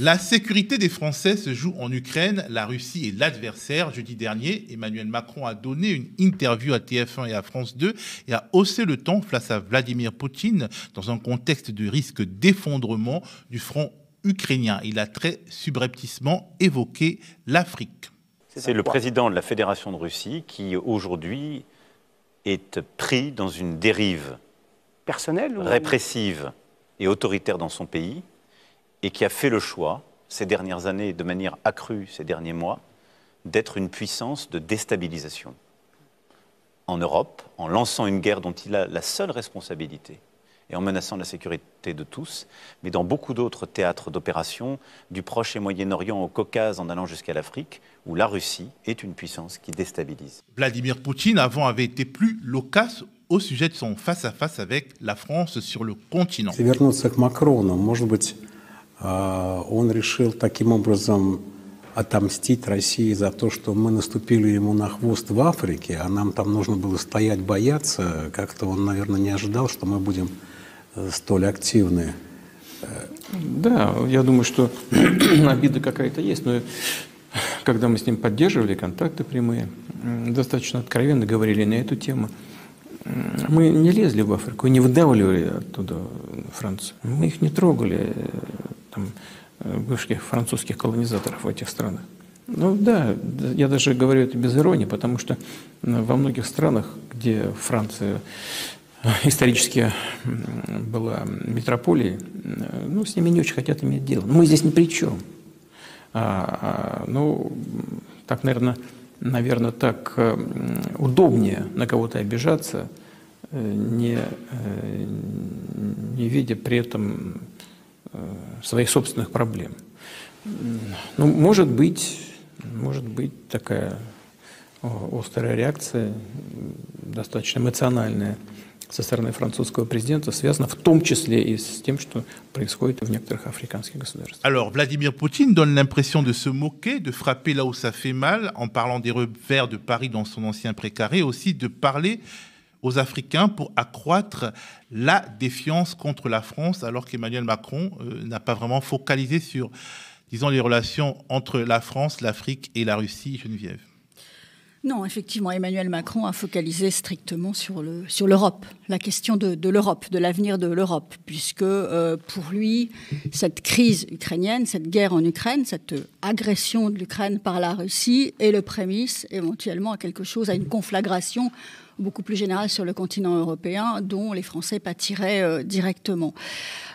La sécurité des Français se joue en Ukraine. La Russie est l'adversaire. Jeudi dernier, Emmanuel Macron a donné une interview à TF1 et à France 2 et a haussé le ton face à Vladimir Poutine dans un contexte de risque d'effondrement du front ukrainien. Il a très subrepticement évoqué l'Afrique. C'est le président de la Fédération de Russie qui, aujourd'hui, est pris dans une dérive personnelle répressive et autoritaire dans son pays et qui a fait le choix, ces dernières années, de manière accrue ces derniers mois, d'être une puissance de déstabilisation en Europe, en lançant une guerre dont il a la seule responsabilité, et en menaçant la sécurité de tous, mais dans beaucoup d'autres théâtres d'opération, du Proche et Moyen-Orient au Caucase en allant jusqu'à l'Afrique, où la Russie est une puissance qui déstabilise. Vladimir Poutine avant avait été plus loquace au sujet de son face-à-face -face avec la France sur le continent. А, он решил таким образом отомстить России за то, что мы наступили ему на хвост в Африке, а нам там нужно было стоять, бояться. Как-то он, наверное, не ожидал, что мы будем э, столь активны. Да, я думаю, что обида какая-то есть, но когда мы с ним поддерживали контакты прямые, достаточно откровенно говорили на эту тему. Мы не лезли в Африку, не выдавливали оттуда Францию. Мы их не трогали. Э, там, э, бывших французских колонизаторов в этих странах. Ну да, я даже говорю это без иронии, потому что во многих странах, где Франция э, исторически была метрополией, э, ну, с ними не очень хотят иметь дело. Мы здесь ни при чем. А, а, ну, так, наверное, наверное, так удобнее на кого-то обижаться, не, не видя при этом своих собственных проблем. Ну, может быть, может быть такая острая реакция, достаточно эмоциональная со стороны французского президента связана в том числе и с тем, что происходит в некоторых африканских государствах. Alors, Vladimir Poutine donne l'impression de se moquer, de frapper là où ça fait mal, en parlant des revers de Paris dans son ancien précaré, aussi de parler aux Africains pour accroître la défiance contre la France, alors qu'Emmanuel Macron euh, n'a pas vraiment focalisé sur, disons, les relations entre la France, l'Afrique et la Russie, Geneviève non, effectivement, Emmanuel Macron a focalisé strictement sur l'Europe, la question de l'Europe, de l'avenir de l'Europe, puisque euh, pour lui, cette crise ukrainienne, cette guerre en Ukraine, cette agression de l'Ukraine par la Russie est le prémisse éventuellement à quelque chose, à une conflagration beaucoup plus générale sur le continent européen, dont les Français pâtiraient euh, directement.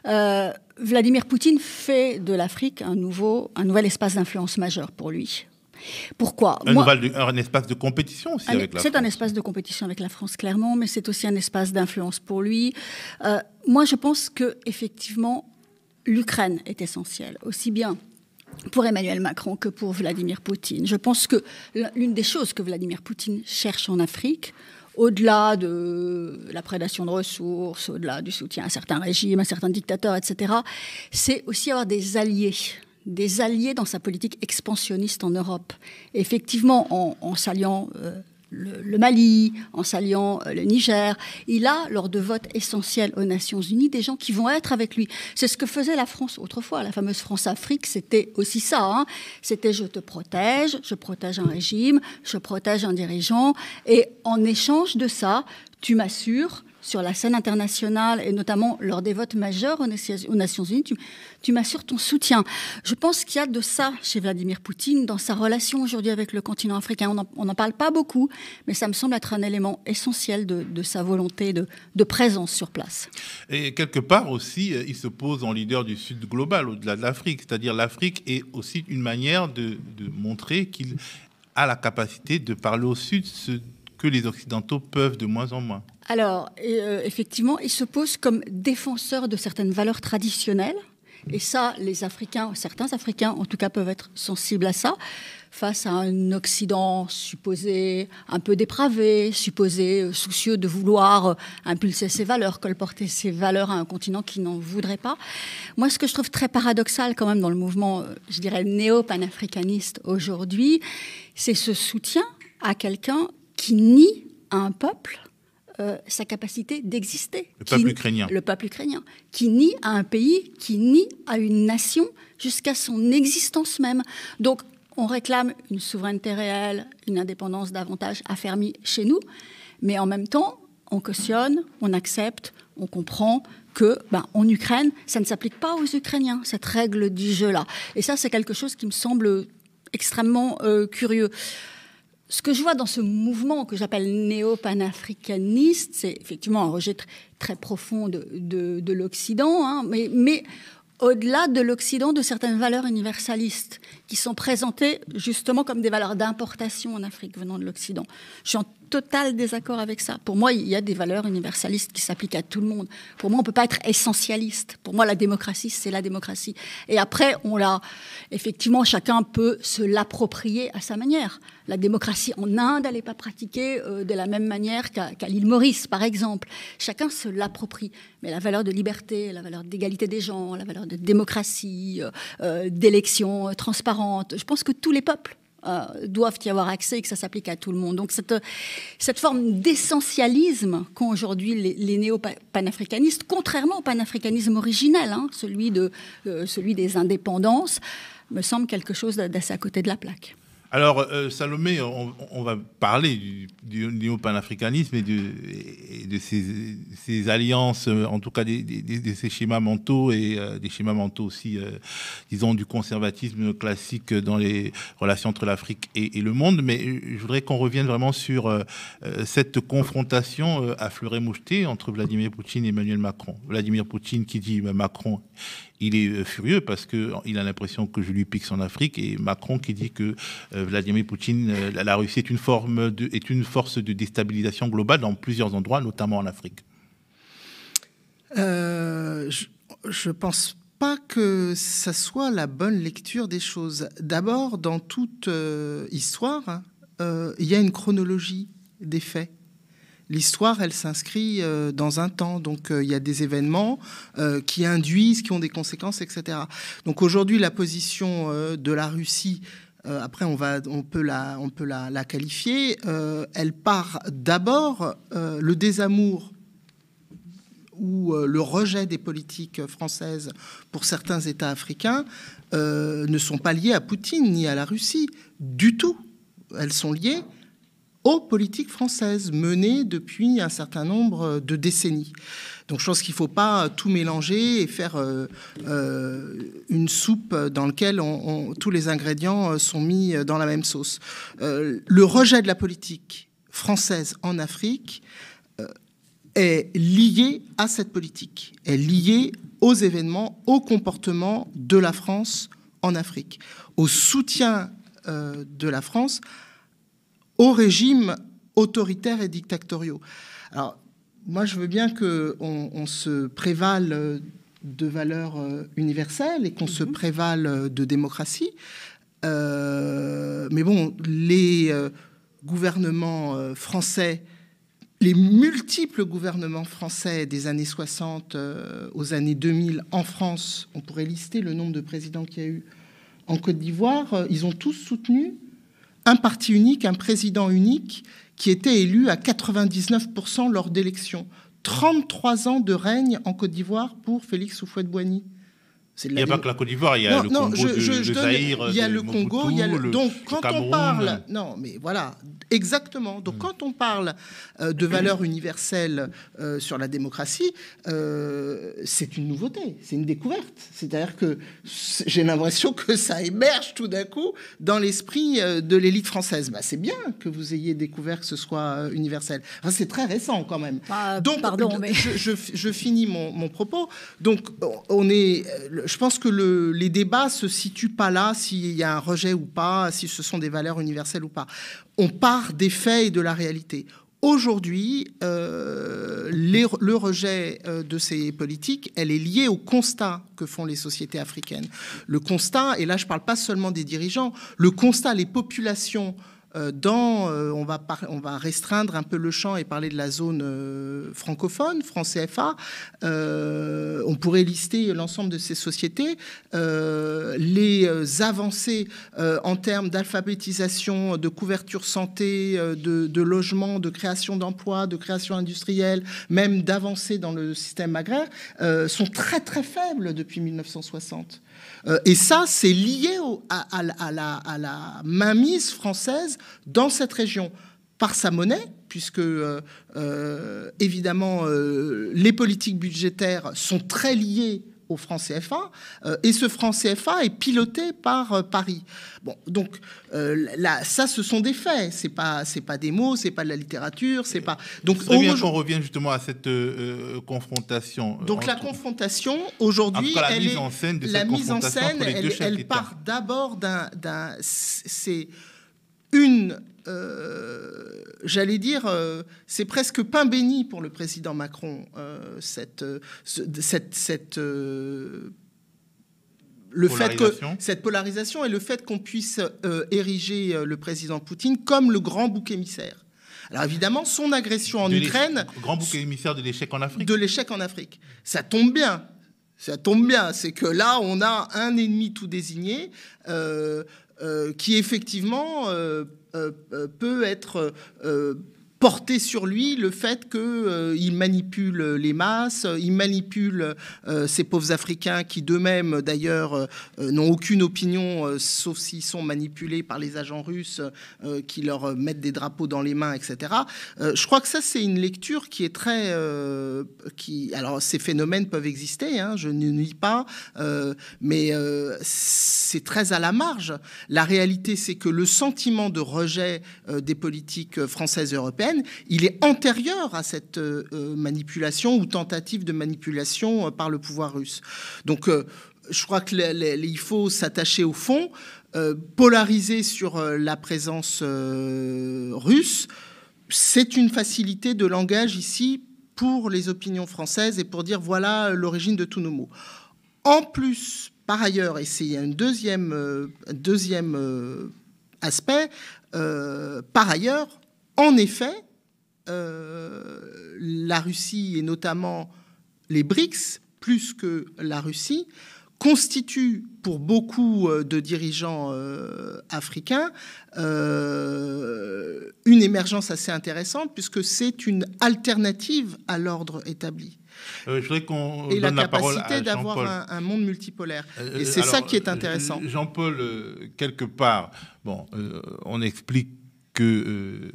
Euh, Vladimir Poutine fait de l'Afrique un un nouvel espace d'influence majeur pour lui. Pourquoi un, Moi, un, espace de compétition aussi avec la C'est un espace de compétition avec la France, clairement, mais c'est aussi un espace d'influence pour lui. Euh, moi, je pense que effectivement, l'Ukraine est essentielle, aussi bien pour Emmanuel Macron que pour Vladimir Poutine. Je pense que l'une des choses que Vladimir Poutine cherche en Afrique, au-delà de la prédation de ressources, au-delà du soutien à certains régimes, à certains dictateurs, etc., c'est aussi avoir des alliés des alliés dans sa politique expansionniste en Europe. effectivement, en, s'alliant euh, le, Mali, en s'alliant euh, le Niger, il a, lors de votes essentiels aux Nations Unies, des gens qui vont être avec lui. C'est ce que faisait la France autrefois. La fameuse France-Afrique, c'était aussi ça. Hein. C'était je te protège, je protège un régime, je protège un dirigeant, et en échange de ça, tu m'assures sur la scène internationale et notamment lors des votes majeurs aux Nations Unies, tu, m'assures ton soutien. Je pense qu'il y a de ça chez Vladimir Poutine dans sa relation aujourd'hui avec le continent africain. On n'en parle pas beaucoup, mais ça me semble être un élément essentiel de, sa volonté de, présence sur place. Et quelque part aussi, euh, il se pose en leader du Sud global, au-delà de l'Afrique. C'est-à-dire l'Afrique est aussi une manière de montrer qu'il a la capacité de parler au Sud ce que les Occidentaux peuvent de moins en moins. Alors, euh, effectivement, il se pose comme défenseur de certaines valeurs traditionnelles. Et ça, les Africains, certains Africains en tout cas, peuvent être sensibles à ça, face à un Occident supposé un peu dépravé, supposé euh, soucieux de vouloir euh, impulser ses valeurs, colporter ses valeurs à un continent qui n'en voudrait pas. Moi, ce que je trouve très paradoxal quand même dans le mouvement, je dirais, néo-panafricaniste aujourd'hui, c'est ce soutien à quelqu'un qui nie un peuple euh, sa capacité d'exister. Le peuple ukrainien. Le peuple ukrainien, qui nie à un pays, qui nie à une nation jusqu'à son existence même. Donc, on réclame une souveraineté réelle, une indépendance davantage affermie chez nous, mais en même temps, on cautionne, on accepte, on comprend que, ben, en Ukraine, ça ne s'applique pas aux Ukrainiens, cette règle du jeu-là. Et ça, c'est quelque chose qui me semble extrêmement euh, curieux ce que je vois dans ce mouvement que j'appelle néo-panafricaniste, c'est effectivement un rejet très profond de, l'Occident, hein, mais, au-delà de l'Occident, de certaines valeurs universalistes qui sont présentées justement comme des valeurs d'importation en Afrique venant de l'Occident total désaccord avec ça. Pour moi, il y a des valeurs universalistes qui s'appliquent à tout le monde. Pour moi, on ne peut pas être essentialiste. Pour moi, la démocratie, c'est la démocratie. Et après, on l'a. Effectivement, chacun peut se l'approprier à sa manière. La démocratie en Inde, elle n'est pas pratiquée euh, de la même manière qu'à l'île Maurice, par exemple. Chacun se l'approprie. Mais la valeur de liberté, la valeur d'égalité des gens, la valeur de démocratie, euh, euh, d'élections transparentes, je pense que tous les peuples euh, doivent y avoir accès et que ça s'applique à tout le monde. Donc cette, cette forme d'essentialisme qu'ont aujourd'hui les, néo-panafricanistes, contrairement au panafricanisme originel, hein, celui, de, euh, celui des indépendances, me semble quelque chose d'assez à côté de la plaque. Alors, euh, Salomé, on, va parler du, néo panafricanisme et, de ces alliances, en tout cas de ses schémas mentaux et euh, des schémas mentaux aussi, euh, disons, du conservatisme classique dans les relations entre l'Afrique et, le monde. Mais je voudrais qu'on revienne vraiment sur cette confrontation à et moucheté entre Vladimir Poutine et Emmanuel Macron. Vladimir Poutine qui dit bah, Macron il est euh, furieux parce qu'il a l'impression que je lui pique son Afrique et Macron qui dit que euh, Vladimir Poutine, euh, la Russie est une, forme est une force de déstabilisation globale dans plusieurs endroits, notamment en Afrique. je ne pense pas que ça soit la bonne lecture des choses. D'abord, dans toute histoire, hein, il y a une chronologie des faits. L'histoire, elle s'inscrit euh, dans un temps, donc euh, il y a des événements euh, qui induisent, qui ont des conséquences, etc. Donc aujourd'hui, la position de la Russie après, on, va, on peut la, on peut la, qualifier. elle part d'abord le désamour ou le rejet des politiques françaises pour certains États africains ne sont pas liés à Poutine ni à la Russie du tout. Elles sont liées aux politiques françaises menées depuis un certain nombre euh, de décennies. Donc je pense qu'il ne faut pas euh, tout mélanger et faire euh, une soupe dans laquelle tous les ingrédients sont mis dans la même sauce. le rejet de la politique française en Afrique est lié à cette politique, est lié aux événements, au comportement de la France en Afrique, au soutien de la France aux régimes autoritaires et dictatoriaux. Alors, moi, je veux bien qu'on on se prévale de valeurs euh, universelles et qu'on se mhm. prévale de démocratie. Euh, mais bon, les euh, gouvernements français, les multiples gouvernements français des années 60 aux années 2000 en France, on pourrait lister le nombre de présidents qu'il y a eu en Côte d'Ivoire, ils ont tous soutenu un parti unique, un président unique qui était élu à 99% lors d'élections. 33 ans de règne en Côte d'Ivoire pour Félix Houphouët-Boigny. Il n'y a pas que la Côte d'Ivoire, il y a le Congo, le, il y a euh, le, Congo, donc quand on parle, non, mais voilà, exactement. Donc hmm. quand on parle euh, de valeurs universelle universelles euh, sur la démocratie, c'est une nouveauté, c'est une découverte. C'est-à-dire que j'ai l'impression que ça émerge tout d'un coup dans l'esprit de l'élite française. Bah, c'est bien que vous ayez découvert que ce soit universel. c'est très récent quand même. Ah, donc, pardon, mais... je, finis mon, mon, propos. Donc on est je pense que les débats se situent pas là, s'il y a un rejet ou pas, si ce sont des valeurs universelles ou pas. On part des faits et de la réalité. Aujourd'hui, euh, le rejet euh, de ces politiques, elle est liée au constat que font les sociétés africaines. Le constat, et là je ne parle pas seulement des dirigeants, le constat, les populations euh, euh, on va, restreindre un peu le champ et parler de la zone euh, francophone, France CFA. on pourrait lister l'ensemble de ces sociétés. les avancées en termes d'alphabétisation, de couverture santé, de, de logement, de création d'emplois, de création industrielle, même d'avancées dans le système agraire, sont très très faibles depuis 1960. Euh, et ça, c'est lié à, la, mainmise française dans cette région, par sa monnaie, puisque euh, euh, évidemment les politiques budgétaires sont très liées au franc CFA, euh, et ce franc CFA est piloté par euh, Paris. Bon, donc euh, là, ça, ce sont des faits. C'est pas, c'est pas des mots, c'est pas de la littérature, c'est pas. Donc on bien qu'on revient justement à cette confrontation. Donc la confrontation aujourd'hui, elle mise en scène la mise en scène, elle, elle part d'abord d'un, c'est une euh, j'allais dire, euh, c'est presque pain béni pour le président Macron, euh, cette, le fait que cette polarisation et le fait qu'on puisse ériger le président Poutine comme le grand bouc émissaire. Alors évidemment, son agression en Ukraine, grand bouc émissaire de l'échec en Afrique, de l'échec en Afrique, ça tombe bien. Ça tombe bien, c'est que là, on a un ennemi tout désigné qui effectivement euh, euh, peut être euh, porter sur lui le fait qu'il euh, manipule les masses, il manipule euh, ces pauvres Africains qui d'eux-mêmes d'ailleurs euh, n'ont aucune opinion, sauf s'ils sont manipulés par les agents russes qui leur mettent des drapeaux dans les mains, etc. je crois que ça c'est une lecture qui est très... qui, alors ces phénomènes peuvent exister, hein, je ne nie pas, mais c'est très à la marge. La réalité c'est que le sentiment de rejet des politiques françaises et européennes, il est antérieur à cette euh, euh, manipulation ou tentative de manipulation euh, par le pouvoir russe. Donc je crois qu'il faut s'attacher au fond, polariser sur la présence russe. C'est une facilité de langage ici pour les opinions françaises et pour dire voilà l'origine de tous nos mots. En plus, par ailleurs, et c'est un deuxième, deuxième aspect, par ailleurs, en effet, euh, la Russie et notamment les BRICS, plus que la Russie, constituent pour beaucoup euh, de dirigeants euh, africains une émergence assez intéressante puisque c'est une alternative à l'ordre établi. je voudrais qu'on et donne la, capacité d'avoir un, un, monde multipolaire. et c'est ça qui est intéressant. Jean-Paul, quelque part, bon, on explique que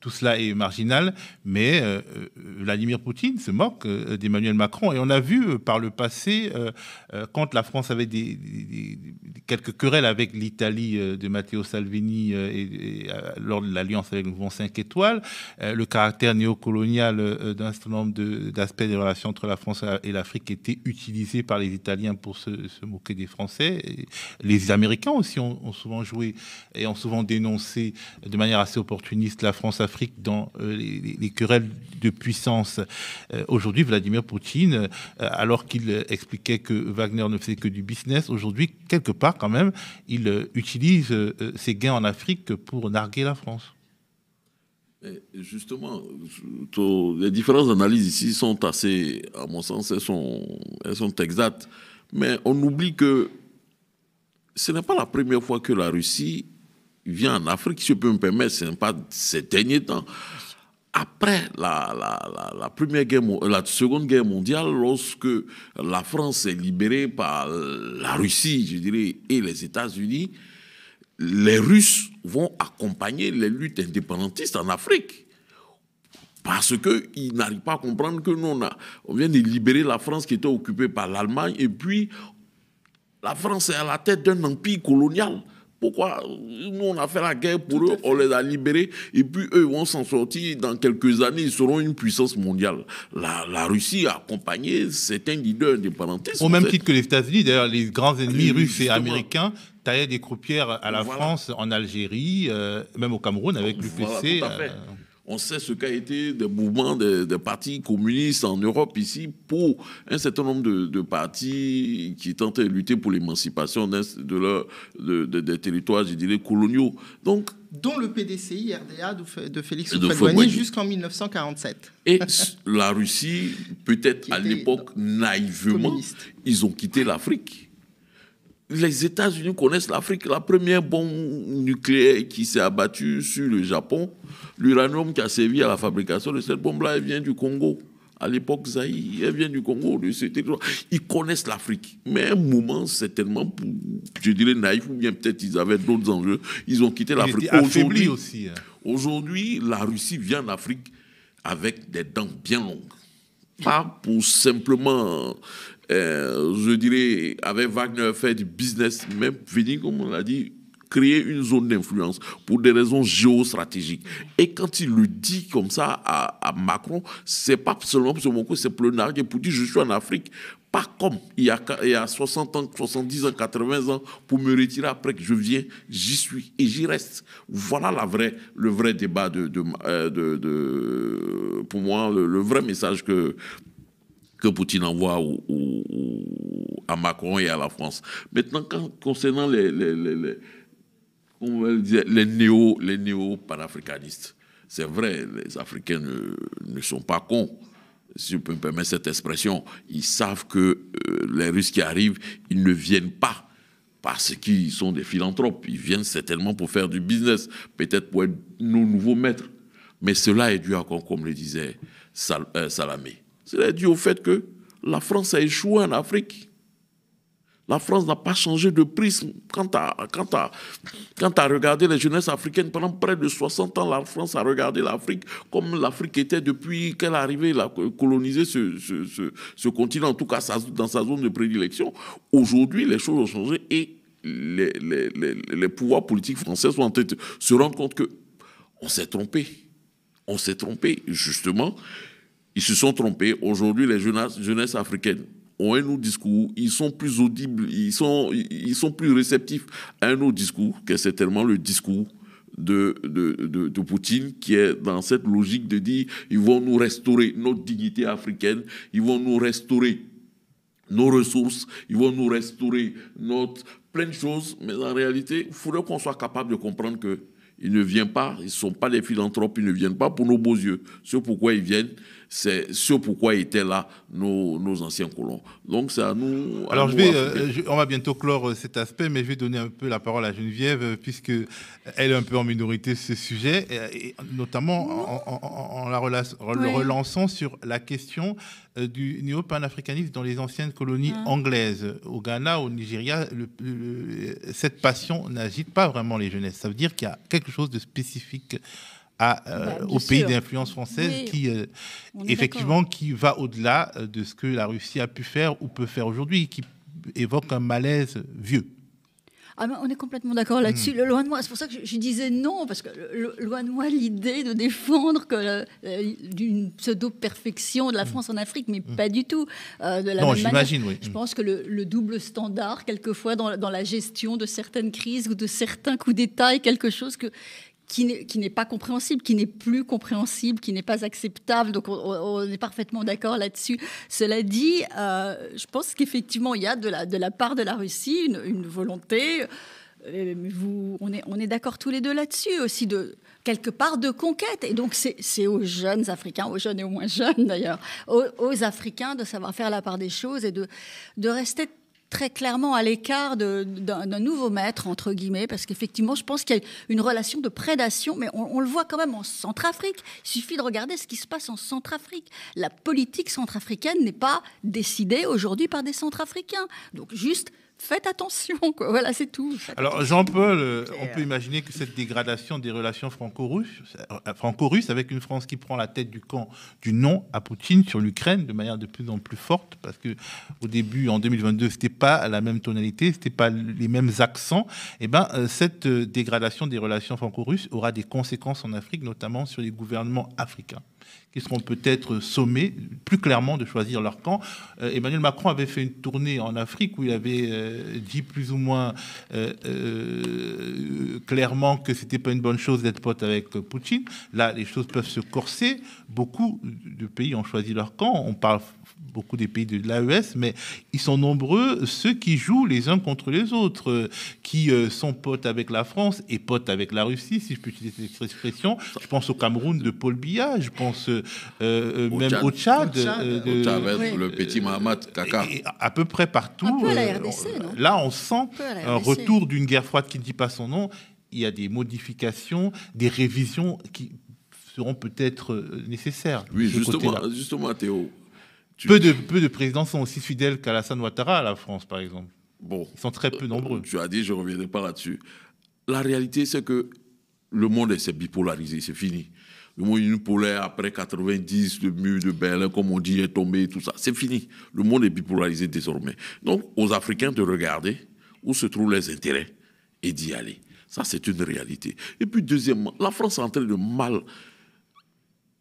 tout cela est marginal, mais euh, euh, Vladimir Poutine se moque euh, d'Emmanuel Macron. Et on a vu par le passé, quand la France avait des, quelques querelles avec l'Italie de Matteo Salvini et, lors de l'alliance avec le mouvement 5 étoiles, le caractère néocolonial d'un certain nombre d'aspects des relations entre la France et l'Afrique était utilisé par les Italiens pour se, moquer des Français. les Américains aussi ont, souvent joué et ont souvent dénoncé de manière assez opportuniste la France africaine dans euh, les, querelles de puissance. Euh, aujourd'hui, Vladimir Poutine, euh, alors qu'il expliquait que Wagner ne faisait que du business, aujourd'hui, quelque part quand même, il utilise ses gains en Afrique pour narguer la France. Justement, les différentes analyses ici sont assez, à mon sens, elles sont, elles sont exactes. Mais on oublie que ce n'est pas la première fois que la Russie vient en Afrique, si je peux me permettre, c'est n'est pas ces derniers temps. Après la, première guerre, la Seconde Guerre mondiale, lorsque la France est libérée par la Russie, je dirais, et les États-Unis, les Russes vont accompagner les luttes indépendantistes en Afrique. Parce qu'ils n'arrivent pas à comprendre que nous, on vient de libérer la France qui était occupée par l'Allemagne, et puis la France est à la tête d'un empire colonial. Pourquoi Nous, on a fait la guerre pour eux, on les a libérés, et puis eux vont s'en sortir. Dans quelques années, ils seront une puissance mondiale. La, Russie a accompagné certains leaders indépendantistes. Au même titre que les États-Unis, d'ailleurs, les grands ennemis russes et américains taillaient des croupières à la France, en Algérie, euh, même au Cameroun avec l'UPC. On sait ce qu'a été des mouvements des, partis communistes en Europe ici pour un certain nombre de, partis qui tentaient de lutter pour l'émancipation de, des territoires, je dirais, coloniaux. Donc, dont le PDCI RDA de, Félix houphouët jusqu'en 1947. Et la Russie, peut-être à l'époque naïvement, ils ont quitté l'Afrique les États-Unis connaissent l'Afrique. La première bombe nucléaire qui s'est abattue sur le Japon, l'uranium qui a servi à la fabrication de cette bombe-là, elle vient du Congo. À l'époque, Zaïre, elle vient du Congo, Ils connaissent l'Afrique. Mais à un moment, certainement, je dirais naïf, ou bien peut-être ils avaient d'autres enjeux, ils ont quitté l'Afrique. Aujourd'hui, aussi. Hein. Aujourd'hui, la Russie vient en Afrique avec des dents bien longues. Pas pour simplement euh, je dirais, avec Wagner, faire du business, même venir, comme on l'a dit, créer une zone d'influence pour des raisons géostratégiques. Et quand il le dit comme ça à, Macron, c'est pas seulement pour mon coup, c'est pour pour dire je suis en Afrique. Pas comme il y, a, il 60 ans, 70 ans, 80 ans pour me retirer après que je viens, j'y suis et j'y reste. Voilà la vraie, le vrai débat de, de, euh, pour moi, le vrai message que que Poutine envoie à Macron et à la France. Maintenant, concernant les, les, les, les néo, les néo panafricanistes, c'est vrai, les Africains ne, sont pas cons, si je peux me permettre cette expression. Ils savent que euh, les Russes qui arrivent, ils ne viennent pas parce qu'ils sont des philanthropes. Ils viennent certainement pour faire du business, peut-être pour être nos nouveaux maîtres. Mais cela est dû à, comme le disait euh, Salamé, c'est dû au fait que la France a échoué en Afrique. La France n'a pas changé de prisme. Quand à, quant à, quant à regarder les jeunesses africaines, pendant près de 60 ans, la France a regardé l'Afrique comme l'Afrique était depuis qu'elle arrivait la coloniser ce, ce, ce, continent, en tout cas dans sa zone de prédilection. Aujourd'hui, les choses ont changé et les, les, les, les pouvoirs politiques français sont en train de se rendre compte que on s'est trompé. On s'est trompé, justement. Ils se sont trompés. Aujourd'hui, les jeunesses, jeunesse africaines ont un autre discours, ils sont plus audibles, ils sont, ils sont plus réceptifs à un autre discours, que c'est tellement le discours de de, de, Poutine qui est dans cette logique de dire ils vont nous restaurer notre dignité africaine, ils vont nous restaurer nos ressources, ils vont nous restaurer notre plein de choses, mais en réalité, il faudrait qu'on soit capable de comprendre que ne viennent pas, ils ne sont pas des philanthropes, ils ne viennent pas pour nos beaux yeux. C'est pourquoi ils viennent, c'est ce pourquoi étaient là nos, anciens colons. Donc ça nous. Alors je vais, euh, on va bientôt clore euh, cet aspect, mais je vais donner un peu la parole à Geneviève euh, puisque elle est un peu en minorité sur ce sujet, et, notamment en, en, la relançant sur la question du néo-panafricanisme dans les anciennes colonies hein. anglaises. Au Ghana, au Nigeria, cette passion n'agite pas vraiment les jeunesses. Ça veut dire qu'il y a quelque chose de spécifique euh, bah, au pays d'influence française qui, euh, effectivement, qui va au-delà euh, de ce que la Russie a pu faire ou peut faire aujourd'hui, qui évoque un malaise vieux. Ah, on est complètement d'accord là-dessus. Loin de moi, c'est pour ça que je, disais non, parce que loin de moi l'idée de défendre que d'une pseudo-perfection de la hmm. France en Afrique, mais hmm. pas du tout. de la non, j'imagine, oui. Je hmm. pense que le, double standard, quelquefois, dans, dans, la gestion de certaines crises ou de certains coups d'État est quelque chose que, qui n'est pas compréhensible, qui n'est plus compréhensible, qui n'est pas acceptable. Donc on, est parfaitement d'accord là-dessus. Cela dit, euh, je pense qu'effectivement, il y a de la, de la part de la Russie une, volonté. Euh, vous, on est, on est d'accord tous les deux là-dessus aussi, de quelque part de conquête. Et donc c'est aux jeunes Africains, aux jeunes et aux moins jeunes d'ailleurs, aux, aux, Africains de savoir faire la part des choses et de, de rester très clairement à l'écart d'un nouveau maître, entre guillemets, parce qu'effectivement, je pense qu'il y a une relation de prédation, mais on, le voit quand même en Centrafrique. Il suffit de regarder ce qui se passe en Centrafrique. La politique centrafricaine n'est pas décidée aujourd'hui par des Centrafricains. Donc juste faites attention, Voilà, c'est tout. Alors, Jean-Paul, euh, on peut imaginer que cette dégradation des relations franco-russes, euh, franco-russes, avec une France qui prend la tête du camp du non à Poutine sur l'Ukraine de manière de plus en plus forte, parce que au début, en 2022, c'était pas la même tonalité, c'était pas les mêmes accents. eh ben, euh, cette dégradation des relations franco-russes aura des conséquences en Afrique, notamment sur les gouvernements africains qui seront peut-être sommés plus clairement de choisir leur camp. Euh, Emmanuel Macron avait fait une tournée en Afrique où il avait euh, dit plus ou moins euh, clairement que c'était pas une bonne chose d'être pote avec Poutine. Là, les choses peuvent se corser. Beaucoup de pays ont choisi leur camp. On parle beaucoup des pays de l'AES, mais ils sont nombreux ceux qui jouent les uns contre les autres, qui euh, sont potes avec la France et potes avec la Russie, si je peux utiliser cette expression. Je pense au Cameroun de Paul Biya, je pense euh, euh, même au Tchad. Au Tchad. le petit Mahamat, Kaka. À peu près partout. là, on sent un, un retour d'une guerre froide qui ne dit pas son nom. Il y a des modifications, des révisions qui seront peut-être nécessaires. Oui, justement, justement, Théo, peu, de, présidents sont aussi fidèles qu'Alassane Ouattara à la France, par exemple. Bon, Ils sont très peu euh, nombreux. Tu as dit, je ne reviendrai pas là-dessus. La réalité, c'est que le monde s'est bipolarisé, c'est fini. Le monde unipolaire, après 90, le mur de Berlin, comme on dit, est tombé, tout ça, c'est fini. Le monde est bipolarisé désormais. Donc, aux Africains de regarder où se trouvent les intérêts et d'y aller. Ça, c'est une réalité. Et puis, deuxièmement, la France est en train de mal,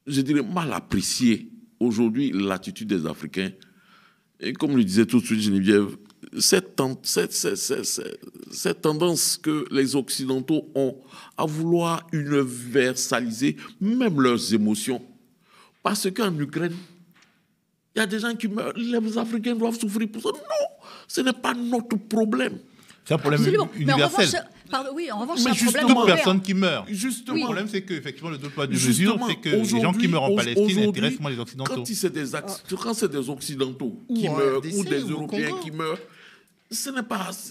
je dirais, mal apprécier aujourd'hui l'attitude des Africains. Et comme le disait tout de suite Geneviève, cette, cette, cette, tendance que les Occidentaux ont à vouloir universaliser même leurs émotions. Parce qu'en Ukraine, il y a des gens qui meurent, les Africains doivent souffrir pour ça. Non, ce n'est pas notre problème. C'est un problème universel. Mais en revanche, pardon, oui, en revanche, c'est un problème personnes qui meurent. Justement. Le problème, c'est qu'effectivement, le deux poids, deux mesures, c'est que les gens qui meurent en Palestine intéressent moins les Occidentaux. Quand c'est des, ah. Occidentaux qui meurent, ou des Européens qui meurent,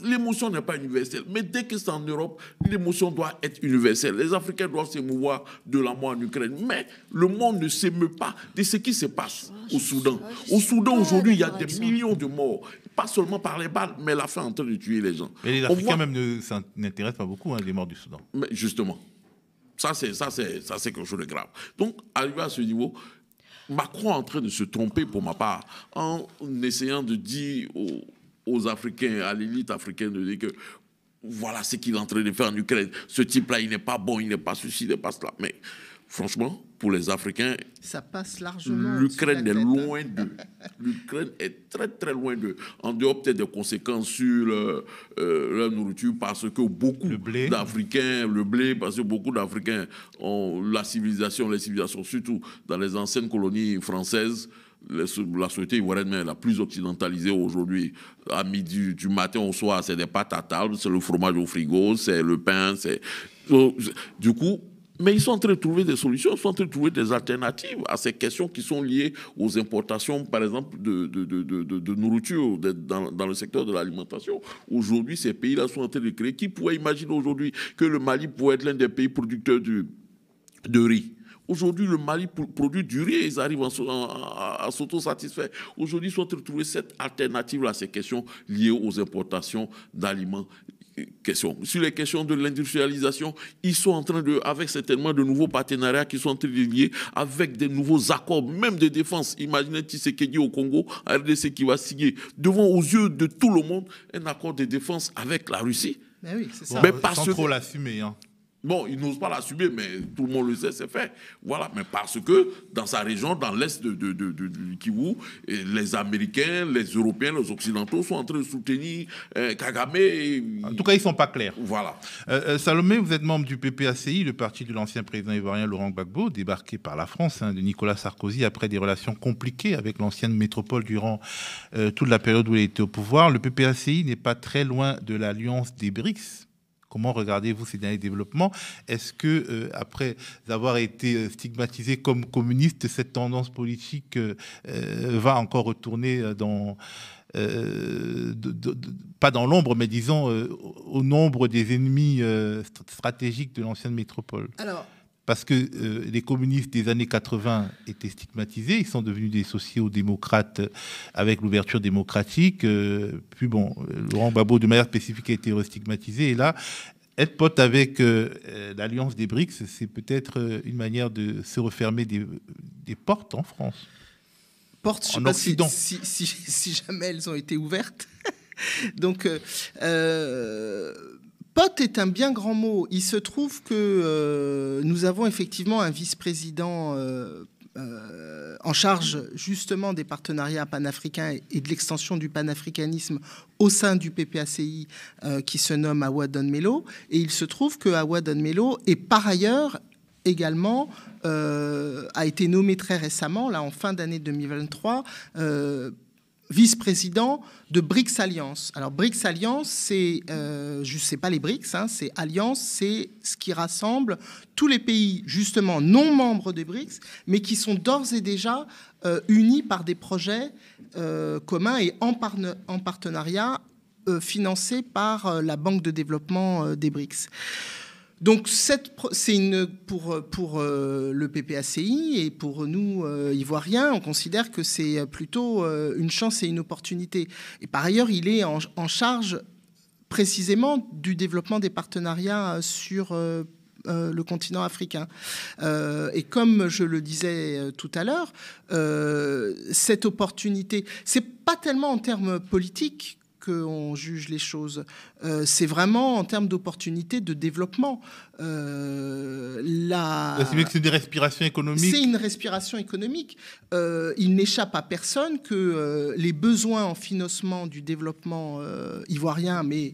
l'émotion n'est pas universelle mais dès que c'est en Europe l'émotion doit être universelle les Africains doivent s'émouvoir de la mort en Ukraine mais le monde ne s'émeut pas de ce qui se passe au ah, Soudan ah, au Soudan aujourd'hui il y a des millions de morts pas seulement par les balles, mais la faim en train de tuer les gens. Mais les Africains même ça n'intéresse pas beaucoup, les hein, morts du Soudan. Mais justement, ça c'est ça c'est ça c'est quelque chose de grave. Donc arrivé à ce niveau, Macron est en train de se tromper pour ma part en essayant de dire aux, aux Africains, à l'élite africaine, de dire que voilà ce qu'il est en train de faire en Ukraine. Ce type-là, il n'est pas bon, il n'est pas ceci, il n'est pas cela. Mais franchement, pour les Africains, ça passe largement. L'Ukraine est hein. loin d'eux. L'Ukraine est très très loin d'eux. En dehors peut-être des conséquences sur euh, euh, la nourriture, parce que beaucoup d'Africains, le blé, parce que beaucoup d'Africains ont la civilisation, les civilisations, surtout dans les anciennes colonies françaises. la société ivoirienne est la plus occidentalisée aujourd'hui. À midi, du matin au soir, c'est des pâtes à table, c'est le fromage au frigo, c'est le pain, c'est... Du coup, mais ils sont en train de trouver des solutions, ils sont en train de trouver des alternatives à ces questions qui sont liées aux importations, par exemple, de, de, nourriture dans, le secteur de l'alimentation. Aujourd'hui, ces pays-là sont en train de créer. Qui pourrait imaginer aujourd'hui que le Mali pourrait être l'un des pays producteurs de riz Aujourd'hui, le Mali produit du riz et ils arrivent à, à s'autosatisfaire. Aujourd'hui, ils sont en train de trouver cette alternative à ces questions liées aux importations d'aliments sur les questions de l'industrialisation, ils sont en train de, avec certainement de nouveaux partenariats qui sont en train de lier, avec des nouveaux accords, même de défense. Imaginez Tshisekedi au Congo, RDC qui va signer, devant aux yeux de tout le monde, un accord de défense avec la Russie. Mais ben oui, c'est ça. Mais sans trop la Hein. Bon, il n'ose pas l'assumer, mais tout le monde le sait, c'est fait. Voilà, mais parce que dans sa région, dans l'est de, Kivu, les Américains, les Européens, les Occidentaux sont en train de soutenir euh, Kagame. En tout cas, ils ne sont pas clairs. Voilà. Euh, euh, Salomé, vous êtes membre du PPACI, le parti de l'ancien président ivoirien Laurent Gbagbo, débarqué par la France hein, de Nicolas Sarkozy après des relations compliquées avec l'ancienne métropole durant toute la période où il était au pouvoir. Le PPACI n'est pas très loin de l'alliance des BRICS Comment regardez-vous ces derniers développements Est-ce que, euh, après avoir été euh, stigmatisé comme communiste, cette tendance politique euh, va encore retourner dans, pas dans l'ombre, mais disons au nombre des ennemis stratégiques de l'ancienne métropole parce que euh, les communistes des années 80 étaient stigmatisés, ils sont devenus des sociaux-démocrates euh, avec l'ouverture démocratique. Plus euh, puis bon, Laurent Babot, de manière spécifique, a été restigmatisé. Et là, être pote avec l'alliance des BRICS, c'est peut-être une manière de se refermer des, portes en France. Portes, je sais pas si, si, jamais elles ont été ouvertes. Donc, « Pot » est un bien grand mot. Il se trouve que euh, nous avons effectivement un vice-président euh, euh, en charge justement des partenariats panafricains et de l'extension du panafricanisme au sein du PPACI qui se nomme Awadon Melo. Et il se trouve que Awadon Melo est par ailleurs également a été nommé très récemment, là en fin d'année 2023 vice-président de BRICS Alliance. Alors BRICS Alliance, c'est, euh, je sais pas les BRICS, hein, c'est Alliance, c'est ce qui rassemble tous les pays justement non membres des BRICS, mais qui sont d'ores et déjà euh, unis par des projets euh, communs et en, en partenariat financés par la Banque de développement des BRICS. Donc c'est une pour pour euh, le PPACI et pour nous euh, ivoiriens, on considère que c'est plutôt euh, une chance et une opportunité. Et par ailleurs, il est en, charge précisément du développement des partenariats sur le continent africain. et comme je le disais tout à l'heure, cette opportunité, c'est pas tellement en termes politiques on juge les choses. Euh, c'est vraiment en termes d'opportunités de développement. Euh, bah, c'est C'est une respiration économique. Euh, il n'échappe à personne que les besoins en financement du développement ivoirien, mais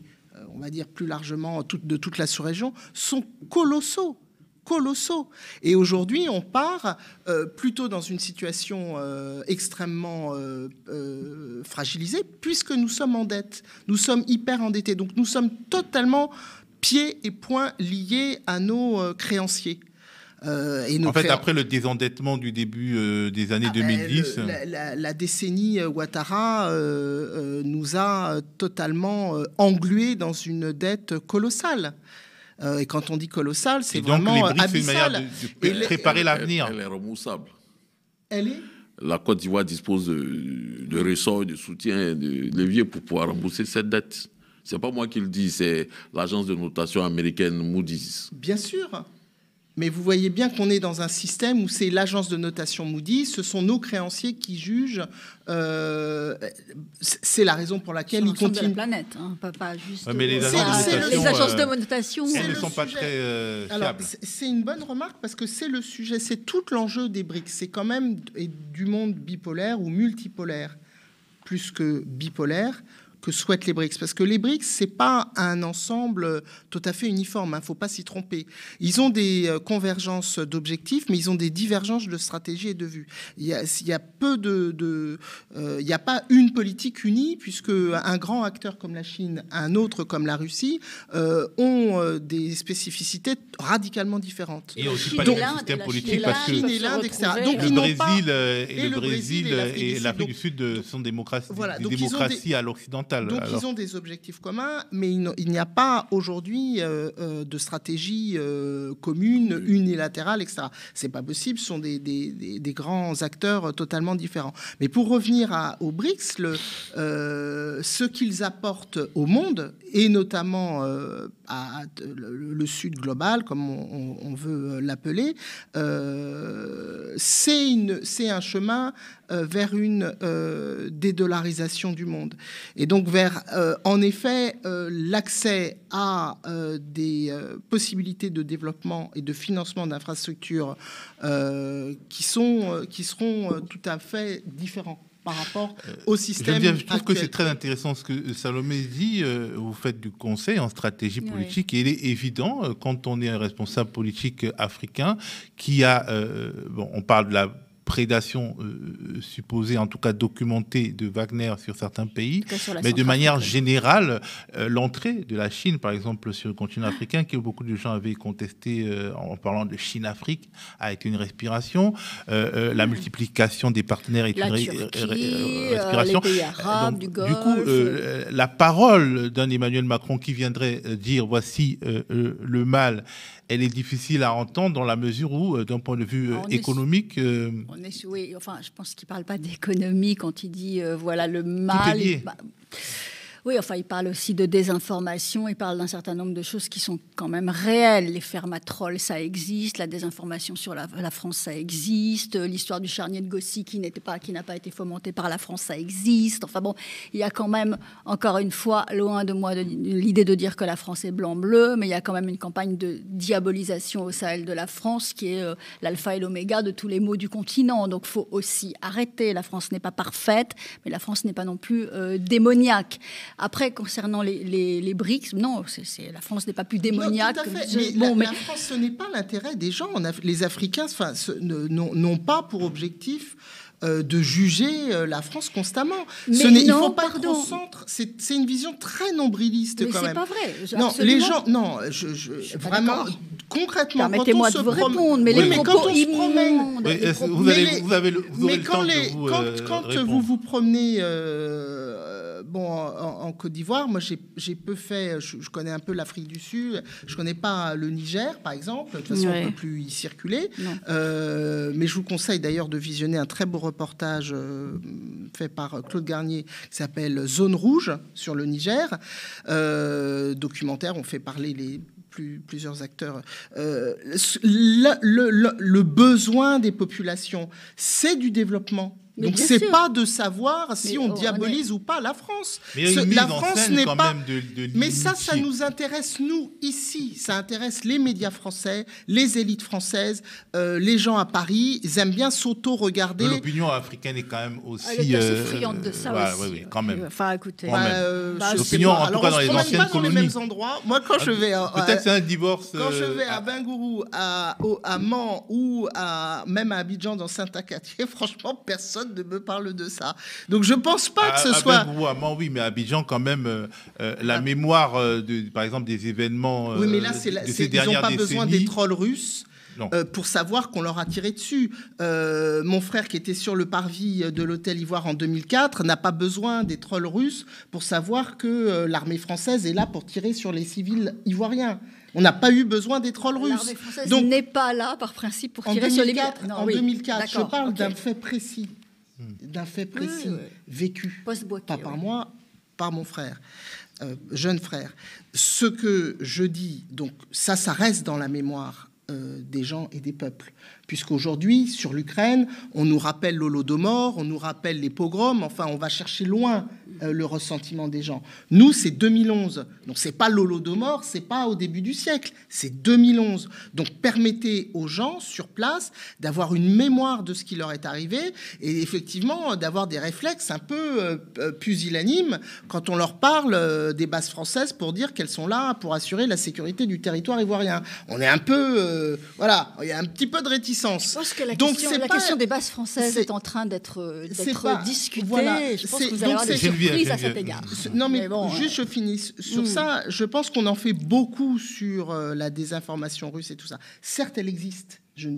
on va dire plus largement de toute la sous-région, sont colossaux colossaux. Et aujourd'hui, on part euh, plutôt dans une situation euh, extrêmement euh, fragilisée, puisque nous sommes en dette, nous sommes hyper endettés. Donc nous sommes totalement pieds et poings liés à nos créanciers. et en fait, après le désendettement du début des années 2010, ah, ben, la, décennie Ouattara nous a totalement englués dans une dette colossale. Euh, et quand on dit colossal, c'est vraiment donc les abyssal. De, de préparer l'avenir. Elle, est remboursable. Elle est la Côte d'Ivoire dispose de, de, ressorts, de soutien, de leviers pour pouvoir rembourser cette dette. C'est pas moi qui le dis, c'est l'agence de notation américaine Moody's. Bien sûr. Mais vous voyez bien qu'on est dans un système où c'est l'agence de notation Moody, ce sont nos créanciers qui jugent. Euh, c'est la raison pour laquelle ils continuent. la planète, hein, pas, pas juste. mais euh, les agences, de, euh, notation, moody ne sont pas très fiables. C'est une bonne remarque parce que c'est le sujet, c'est tout l'enjeu des briques. C'est quand même du monde bipolaire ou multipolaire, plus que bipolaire, que souhaitent les BRICS. Parce que les BRICS, ce n'est pas un ensemble tout à fait uniforme, il hein, ne faut pas s'y tromper. Ils ont des euh, convergences d'objectifs, mais ils ont des divergences de stratégie et de vue. Il y a, peu de... Euh, il n'y a pas une politique unie, puisque un grand acteur comme la Chine, un autre comme la Russie, euh, ont des spécificités radicalement différentes. Et aussi pas Donc, système parce Chine et l'Inde, etc. Donc, le, Brésil et, le Brésil et l'Afrique du Sud sont des démocraties à l'occidental. Donc ils ont des objectifs communs, mais il n'y a pas aujourd'hui euh, euh, de stratégie euh, commune, unilatérale, etc. C'est pas possible, ce sont des, grands acteurs totalement différents. Mais pour revenir à, aux BRICS, ce qu'ils apportent au monde, et notamment à, le, Sud global, comme on veut l'appeler, c'est un chemin euh, vers une euh, dédollarisation du monde. Et donc vers, euh, en effet, l'accès à des possibilités de développement et de financement d'infrastructures qui, sont, qui seront tout à fait différents par rapport au système. Je, trouve que c'est très intéressant ce que Salomé dit. Vous faites du conseil en stratégie politique et il est évident, quand on est un responsable politique africain, qui a, on parle de la prédation euh, supposée, en tout cas documentée, de Wagner sur certains pays, mais de manière générale, euh, l'entrée de la Chine, par exemple, sur le continent africain, qui beaucoup de gens avaient contesté euh, en parlant de Chine-Afrique, a été une respiration. la hmm. multiplication des partenaires est la une Turquie, respiration. Les du, du, coup, la parole d'un Emmanuel Macron qui viendrait dire voici le mal elle est difficile à entendre dans la mesure où, euh, d'un point de vue économique... Euh, on est, euh, oui, enfin, je pense qu'il ne parle pas d'économie quand il dit, voilà, le mal... Bah, oui, enfin, il parle aussi de désinformation, il parle d'un certain nombre de choses qui sont quand même réelles. Les fermatrolles, ça existe, la désinformation sur la, France, ça existe, l'histoire du charnier de Gossy qui n'était pas, qui n'a pas été fomentée par la France, ça existe. Enfin bon, il y a quand même, encore une fois, loin de moi l'idée de dire que la France est blanc-bleu, mais il y a quand même une campagne de diabolisation au Sahel de la France qui est euh, l'alpha et l'oméga de tous les maux du continent. Donc, faut aussi arrêter. La France n'est pas parfaite, mais la France n'est pas non plus euh, démoniaque. Après, concernant les, les, les BRICS, non, c'est la France n'est pas plus démoniaque. Non, tout à fait. Mais la, France, ce n'est pas l'intérêt des gens. On les Africains n'ont pas pour objectif euh, de juger euh, la France constamment. Ce faut pas pardon. centre. C'est une vision très nombriliste Mais quand même. pas vrai. Non, les gens. Non, je, je, vraiment concrètement. Permettez-moi de vous répondre, mais les propos quand on se promène, vous, le, mais le quand temps de vous, quand euh, vous vous promenez euh, bon, en, Côte d'Ivoire, moi j'ai peu fait, je, connais un peu l'Afrique du Sud, je connais pas le Niger par exemple, de toute façon on ne peut plus y circuler, euh, mais je vous conseille d'ailleurs de visionner un très beau reportage euh, fait par Claude Garnier qui s'appelle Zone Rouge sur le Niger, documentaire, on fait parler les plusieurs acteurs, le, besoin des populations, c'est du développement. Donc c'est pas de savoir si on, diabolise ou pas la France. la France n'est pas. De, de mais ça, ça nous intéresse nous ici. Ça intéresse les médias français, les élites françaises, euh, les gens à Paris. Ils aiment bien s'auto-regarder. L'opinion africaine est quand même aussi. Elle est assez euh, friande de ça aussi. Oui, oui, quand même. Enfin, écoutez. Bah, L'opinion, en dans les anciennes pas Dans les mêmes endroits. Moi, quand je ah, vais euh, peut-être c'est un divorce. Quand je vais à ah. Bangourou, à, à Mans ou à, même à Abidjan dans saint acati franchement, personne de me parle de ça. Donc je pense pas que ce soit. oui, mais Abidjan, quand même, euh, euh, la mémoire, euh, de, par exemple, des événements. oui, mais là, c'est, ils n'ont pas besoin des trolls russes. pour savoir qu'on leur a tiré dessus. mon frère qui était sur le parvis de l'hôtel Ivoire en 2004 n'a pas besoin des trolls russes pour savoir que l'armée française est là pour tirer sur les civils ivoiriens. On n'a pas eu besoin des trolls russes. L'armée française n'est pas là par principe pour tirer sur les... Non, en 2004, je parle d'un fait précis d'un fait précis, vécu, pas par moi, par mon frère, euh, jeune frère. Ce que je dis, donc ça, ça reste dans la mémoire euh, des gens et des peuples puisqu'aujourd'hui, sur l'Ukraine, on nous rappelle l'Holodomor, on nous rappelle les pogroms, enfin, on va chercher loin euh, le ressentiment des gens. Nous, c'est 2011. Donc, c'est pas l'Holodomor, c'est pas au début du siècle, c'est 2011. Donc, permettez aux gens sur place d'avoir une mémoire de ce qui leur est arrivé et effectivement d'avoir des réflexes un peu euh, euh, pusillanimes quand on leur parle des bases françaises pour dire qu'elles sont là pour assurer la sécurité du territoire ivoirien. On est un peu, voilà, il y a un petit peu de réticence je pense que la donc, question, la question des bases françaises est, en train d'être euh, discutée. Voilà, je pense que vous allez avoir des surprises à cet égard. Non, mais, bon, juste je finis sur mm. ça. Je pense qu'on en fait beaucoup sur euh, la désinformation russe et tout ça. Certes, elle existe. Je,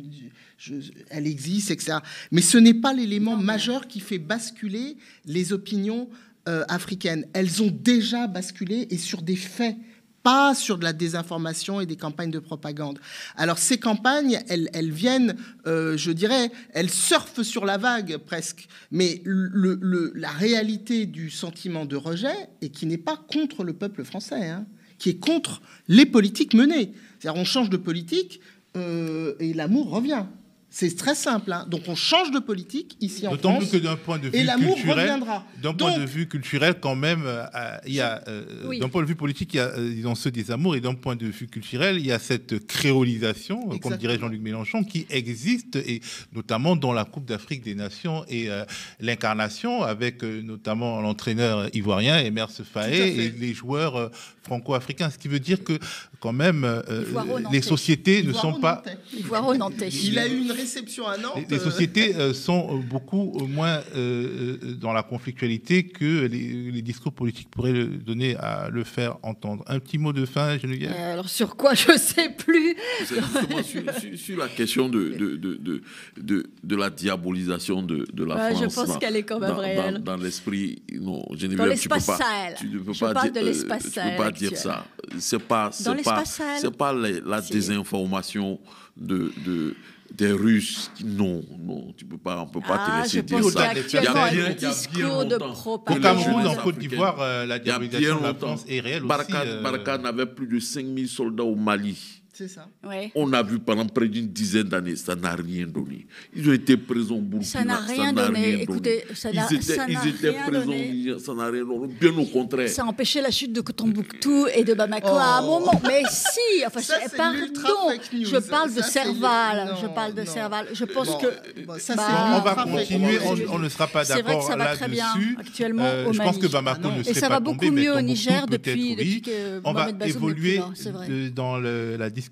elle existe, etc. Mais ce n'est pas l'élément majeur qui fait basculer les opinions euh, africaines. Elles ont déjà basculé et sur des faits pas sur de la désinformation et des campagnes de propagande. Alors ces campagnes, elles, viennent, euh, je dirais, elles surfent sur la vague presque, mais la réalité du sentiment de rejet, et qui n'est pas contre le peuple français, hein, qui est contre les politiques menées. C'est-à-dire on change de politique euh, et l'amour revient. C'est très simple. Hein. Donc on change de politique ici en France. que d'un point de vue et l'amour reviendra. D'un point de vue culturel, quand même, euh, euh, il y a euh, d'un point de vue politique, il y a disons, ceux des amours, et d'un point de vue culturel, il y a cette créolisation, comme dirait Jean-Luc Mélenchon, qui existe et notamment dans la Coupe d'Afrique des Nations et l'incarnation, avec notamment l'entraîneur ivoirien Emers Faé et les joueurs franco-africain, ce qui veut dire que quand même euh, euh, les sociétés ne sont pas... Il a eu une réception à Nantes. Les, sociétés euh, sont beaucoup moins dans la conflictualité que les, discours politiques pourraient le donner à le faire entendre. Un petit mot de fin, Geneviève Alors sur quoi je ne sais plus. Sur, sur, la question de, de, de, de la diabolisation de, la France. Je pense qu'elle est quand même dans, réelle. Dans, dans l'esprit, non, tu peux pas... Tu ne peux pas parle de l'espace dire ça. C'est pas, c'est pas, c'est pas la, désinformation de, de des Russes, non, non, tu peux pas, on peut pas te ah, laisser dire ça. Il y a bien, un discours de propagande. en Côte d'Ivoire, la démobilisation de la France est réelle aussi. Barkhane, euh... plus de 5000 soldats au Mali c'est ça. On a vu pendant près d'une dizaine d'années, ça n'a rien donné. Ils ont été présents au Burkina, ça n'a rien, donné. Écoutez, ça n'a ils étaient, ils étaient présents, ça n'a rien donné. Bien au contraire. Ça a empêché la chute de Cotonou et de Bamako à un oh. moment. Mais si, enfin, je, pardon, je parle de Serval. je parle de Serval. Je pense que. ça, bah, on va continuer, on, ne sera pas d'accord. C'est vrai ça va très bien actuellement euh, au Mali. Je pense que Bamako ah ne serait pas Et ça va beaucoup mieux au Niger depuis. On va évoluer dans la discussion